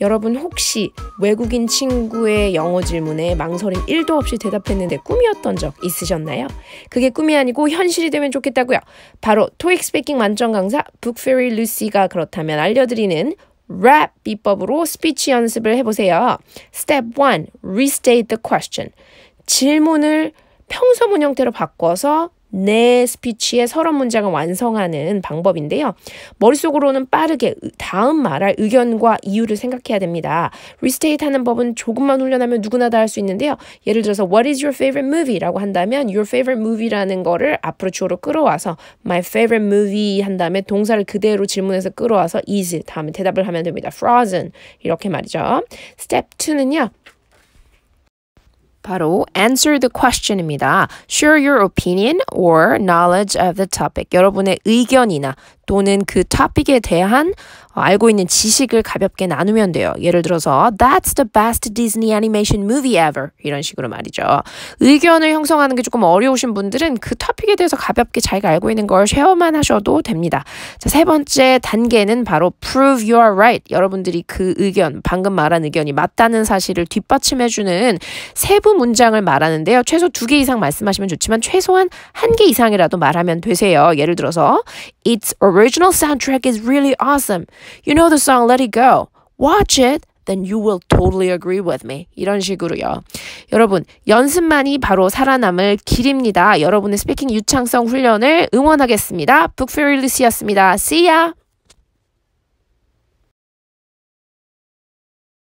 여러분 혹시 외국인 친구의 영어 질문에 망설임 1도 없이 대답했는데 꿈이었던 적 있으셨나요? 그게 꿈이 아니고 현실이 되면 좋겠다고요. 바로 토익 스피킹 완전 강사 북페리 루시가 그렇다면 알려드리는 랩 비법으로 스피치 연습을 해보세요. Step 1. Restate the question. 질문을 평소 문형태로 바꿔서 내 스피치의 서론 문장을 완성하는 방법인데요. 머릿속으로는 빠르게 다음 말할 의견과 이유를 생각해야 됩니다. 리스테이트 하는 법은 조금만 훈련하면 누구나 다 할 수 있는데요. 예를 들어서 What is your favorite movie? 라고 한다면 Your favorite movie라는 거를 앞으로 주어로 끌어와서 My favorite movie 한 다음에 동사를 그대로 질문해서 끌어와서 is 다음에 대답을 하면 됩니다. Frozen 이렇게 말이죠. Step 2는요. 바로 answer the question입니다. Share your opinion or knowledge of the topic. 여러분의 의견이나 또는 그 토픽에 대한 어, 알고 있는 지식을 가볍게 나누면 돼요. 예를 들어서 That's the best Disney animation movie ever 이런 식으로 말이죠. 의견을 형성하는 게 조금 어려우신 분들은 그 토픽에 대해서 가볍게 자기가 알고 있는 걸 쉐어만 하셔도 됩니다. 자, 세 번째 단계는 바로 prove you are right. 여러분들이 그 의견, 방금 말한 의견이 맞다는 사실을 뒷받침해주는 세부 문장을 말하는데요. 최소 두 개 이상 말씀하시면 좋지만 최소한 한 개 이상이라도 말하면 되세요. 예를 들어서 It's a original soundtrack is really awesome. You know the song Let It Go. Watch it. then you will totally agree with me. 이런 식으로요. 여러분, 연습만이 바로 살아남을 길입니다. 여러분의 스피킹 유창성 훈련을 응원하겠습니다. 북페릴리스였습니다. See ya!